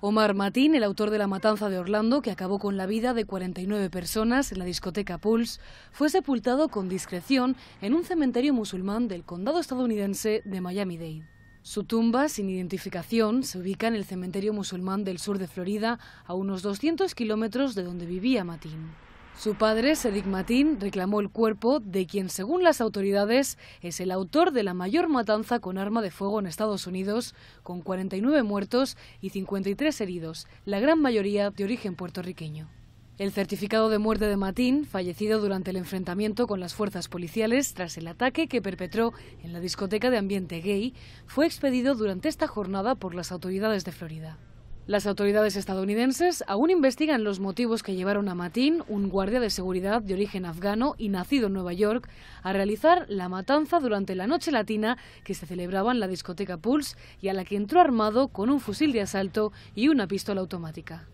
Omar Matín, el autor de La Matanza de Orlando, que acabó con la vida de 49 personas en la discoteca Pulse, fue sepultado con discreción en un cementerio musulmán del condado estadounidense de Miami-Dade. Su tumba, sin identificación, se ubica en el cementerio musulmán del sur de Florida, a unos 200 kilómetros de donde vivía Matín. Su padre, Sedic Matin, reclamó el cuerpo de quien, según las autoridades, es el autor de la mayor matanza con arma de fuego en Estados Unidos, con 49 muertos y 53 heridos, la gran mayoría de origen puertorriqueño. El certificado de muerte de Matín, fallecido durante el enfrentamiento con las fuerzas policiales tras el ataque que perpetró en la discoteca de ambiente gay, fue expedido durante esta jornada por las autoridades de Florida. Las autoridades estadounidenses aún investigan los motivos que llevaron a Matin, un guardia de seguridad de origen afgano y nacido en Nueva York, a realizar la matanza durante la noche latina que se celebraba en la discoteca Pulse y a la que entró armado con un fusil de asalto y una pistola automática.